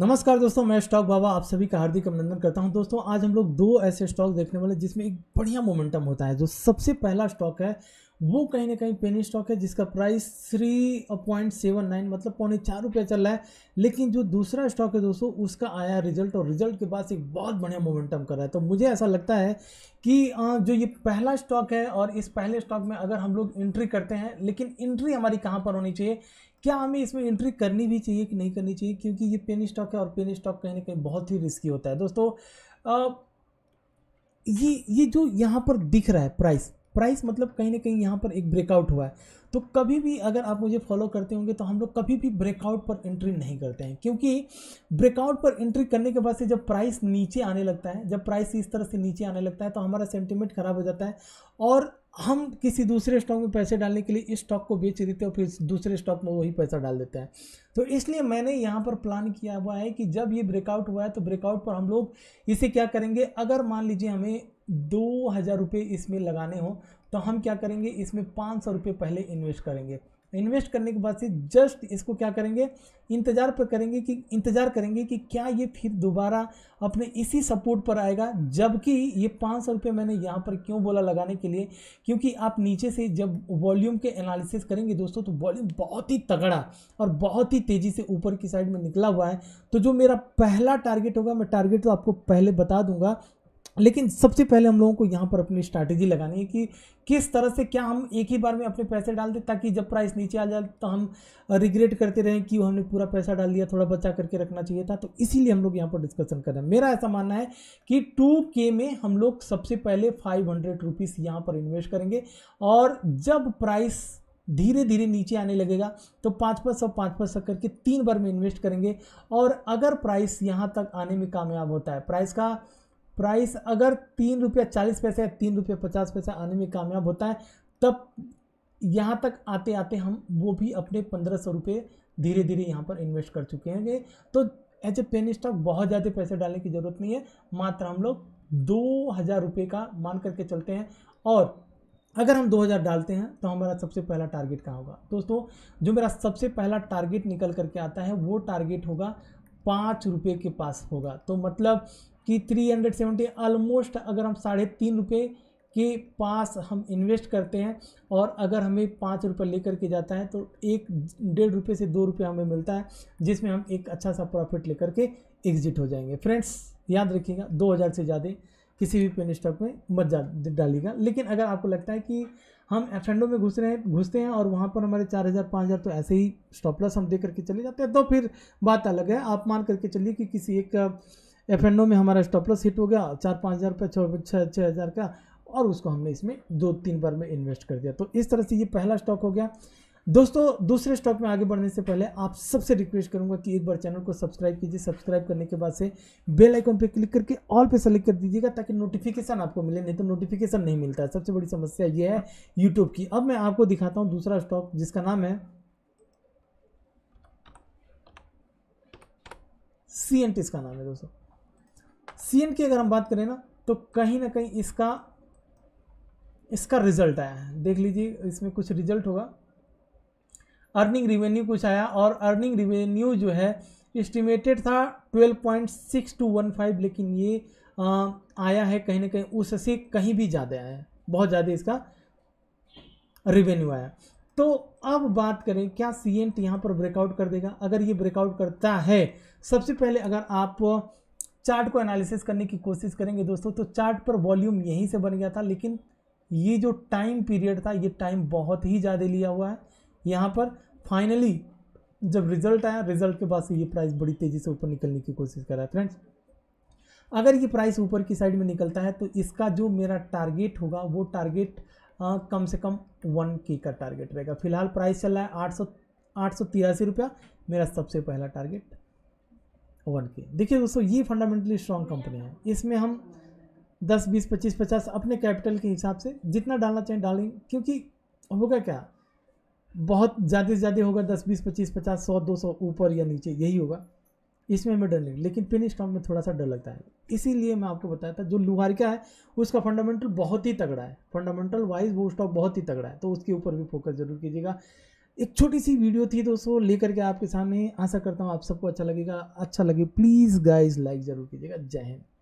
नमस्कार दोस्तों मैं स्टॉक बाबा आप सभी का हार्दिक अभिनंदन करता हूं दोस्तों आज हम लोग दो ऐसे स्टॉक देखने वाले जिसमें एक बढ़िया मोमेंटम होता है जो सबसे पहला स्टॉक है वो कहीं ना कहीं पेनी स्टॉक है जिसका price three point seven nine मतलब पौने चार रुपये चल रहा है लेकिन जो दूसरा स्टॉक है दोस्तों उसका आया रिजल्ट और रिजल्ट के बाद एक बहुत बढ़िया मोमेंटम कर रहा है तो मुझे ऐसा लगता है कि जो ये पहला स्टॉक है और इस पहले स्टॉक में अगर हम लोग एंट्री करते हैं लेकिन एंट्री हमारी कहाँ पर होनी चाहिए क्या हमें इसमें एंट्री करनी भी चाहिए कि नहीं करनी चाहिए क्योंकि ये पेनी स्टॉक है और पेनी स्टॉक कहीं ना कहीं बहुत ही रिस्की होता है दोस्तों ये ये जो यहाँ पर दिख रहा है प्राइस प्राइस मतलब कहीं ना कहीं यहाँ पर एक ब्रेकआउट हुआ है तो कभी भी अगर आप मुझे फॉलो करते होंगे तो हम लोग कभी भी ब्रेकआउट पर एंट्री नहीं करते हैं क्योंकि ब्रेकआउट पर एंट्री करने के बाद से जब प्राइस नीचे आने लगता है जब प्राइस इस तरह से नीचे आने लगता है तो हमारा सेंटिमेंट ख़राब हो जाता है और हम किसी दूसरे स्टॉक में पैसे डालने के लिए इस स्टॉक को बेच देते हैं और फिर दूसरे स्टॉक में वही पैसा डाल देते हैं तो इसलिए मैंने यहाँ पर प्लान किया हुआ है कि जब ये ब्रेकआउट हुआ है तो ब्रेकआउट पर हम लोग इसे क्या करेंगे अगर मान लीजिए हमें दो हज़ार रुपये इसमें लगाने हो तो हम क्या करेंगे इसमें पाँच सौ रुपये पहले इन्वेस्ट करेंगे इन्वेस्ट करने के बाद से जस्ट इसको क्या करेंगे इंतज़ार पर करेंगे कि इंतज़ार करेंगे कि क्या ये फिर दोबारा अपने इसी सपोर्ट पर आएगा जबकि ये पाँच सौ रुपये मैंने यहाँ पर क्यों बोला लगाने के लिए क्योंकि आप नीचे से जब वॉल्यूम के एनालिसिस करेंगे दोस्तों तो वॉल्यूम बहुत ही तगड़ा और बहुत ही तेज़ी से ऊपर की साइड में निकला हुआ है तो जो मेरा पहला टारगेट होगा मैं टारगेट तो आपको पहले बता दूंगा लेकिन सबसे पहले हम लोगों को यहाँ पर अपनी स्ट्रैटेजी लगानी है कि किस तरह से क्या हम एक ही बार में अपने पैसे डाल दें ताकि जब प्राइस नीचे आ जाए तो हम रिग्रेट करते रहें कि हमने पूरा पैसा डाल दिया थोड़ा बचा करके रखना चाहिए था तो इसीलिए हम लोग यहाँ पर डिस्कशन कर रहे हैं मेरा ऐसा मानना है कि टू के में हम लोग सबसे पहले फाइव हंड्रेड रुपीज़ यहाँ पर इन्वेस्ट करेंगे और जब प्राइस धीरे धीरे नीचे आने लगेगा तो पाँच पर सौ पाँच पर सौ करके तीन बार में इन्वेस्ट करेंगे और अगर प्राइस यहाँ तक आने में कामयाब होता है प्राइस का प्राइस अगर तीन रुपया चालीस पैसे या तीन रुपया पचास पैसा आने में कामयाब होता है तब यहाँ तक आते आते हम वो भी अपने पंद्रह सौ रुपये धीरे धीरे यहाँ पर इन्वेस्ट कर चुके हैं तो एज ए पेन स्टॉक बहुत ज़्यादा पैसे डालने की ज़रूरत नहीं है मात्र हम लोग दो हज़ार रुपये का मान करके चलते हैं और अगर हम 2000 डालते हैं तो हमारा सबसे पहला टारगेट कहाँ होगा दोस्तों जो मेरा सबसे पहला टारगेट निकल करके आता है वो टारगेट होगा पाँच रुपये के पास होगा तो मतलब कि 370 ऑलमोस्ट अगर हम साढ़े तीन रुपये के पास हम इन्वेस्ट करते हैं और अगर हमें पाँच रुपये लेकर के जाता है तो एक डेढ़ रुपये से दो रुपये हमें मिलता है जिसमें हम एक अच्छा सा प्रॉफिट लेकर के एग्जिट हो जाएंगे फ्रेंड्स याद रखिएगा दो हज़ार से ज़्यादा किसी भी पेन स्टॉक में मत जा डालिएगा लेकिन अगर आपको लगता है कि हम एफ एंडो में घुस रहे हैं घुसते हैं और वहाँ पर हमारे चार हज़ार पाँच हज़ार तो ऐसे ही स्टॉपलस हम दे करके चले जाते हैं तो फिर बात अलग है आप मान करके चलिए कि किसी एक एफ एंड ओ में हमारा स्टॉप लॉस हिट हो गया चार पाँच हज़ार रुपये छः छः हज़ार का और उसको हमने इसमें दो तीन बार में इन्वेस्ट कर दिया तो इस तरह से ये पहला स्टॉक हो गया दोस्तों दूसरे स्टॉक में आगे बढ़ने से पहले आप सबसे रिक्वेस्ट करूंगा कि एक बार चैनल को सब्सक्राइब कीजिए सब्सक्राइब करने के बाद से बेल आइकॉन पे क्लिक करके ऑल पे सेलेक्ट कर दीजिएगा ताकि नोटिफिकेशन आपको मिले नहीं तो नोटिफिकेशन नहीं मिलता है सबसे बड़ी समस्या ये है यूट्यूब की अब मैं आपको दिखाता हूँ दूसरा स्टॉक जिसका नाम है सी एन टी इसका नाम है दोस्तों सी की अगर हम बात करें ना तो कहीं ना कहीं इसका इसका रिजल्ट आया है देख लीजिए इसमें कुछ रिजल्ट होगा अर्निंग रिवेन्यू कुछ आया और अर्निंग रिवेन्यू जो है इस्टीमेटेड था 12.6215 लेकिन ये आ, आया है कहीं ना कहीं उससे कहीं भी ज़्यादा आया है बहुत ज़्यादा इसका रिवेन्यू आया तो अब बात करें क्या सी एन टी यहाँ पर ब्रेकआउट कर देगा अगर ये ब्रेकआउट करता है सबसे पहले अगर आप चार्ट को एनालिसिस करने की कोशिश करेंगे दोस्तों तो चार्ट पर वॉल्यूम यहीं से बन गया था लेकिन ये जो टाइम पीरियड था ये टाइम बहुत ही ज़्यादा लिया हुआ है यहाँ पर फाइनली जब रिजल्ट आया रिजल्ट के बाद से ये प्राइस बड़ी तेज़ी से ऊपर निकलने की कोशिश कर रहा है फ्रेंड्स अगर ये प्राइस ऊपर की साइड में निकलता है तो इसका जो मेरा टारगेट होगा वो टारगेट आ, कम से कम वन के का टारगेट रहेगा फिलहाल प्राइस चल रहा है आठ सौ आठ सौ तिरासी रुपया मेरा सबसे पहला टारगेट वन के देखिए दोस्तों ये फंडामेंटली स्ट्रॉन्ग कंपनी है इसमें हम दस बीस पच्चीस पचास अपने कैपिटल के हिसाब से जितना डालना चाहिए डालेंगे क्योंकि होगा क्या बहुत ज़्यादा से ज़्यादा होगा दस बीस पच्चीस पचास सौ दो सौ ऊपर या नीचे यही होगा इसमें हमें डर नहीं लेकिन पेनी स्टॉक में थोड़ा सा डर लगता है इसीलिए मैं आपको बताया था जो लुहारिका है उसका फंडामेंटल बहुत ही तगड़ा है फंडामेंटल वाइज वो स्टॉक बहुत ही तगड़ा है तो उसके ऊपर भी फोकस जरूर कीजिएगा एक छोटी सी वीडियो थी दोस्तों लेकर के आपके सामने आशा करता हूँ आप सबको अच्छा लगेगा अच्छा लगे प्लीज़ गाइज लाइक ज़रूर कीजिएगा जय हिंद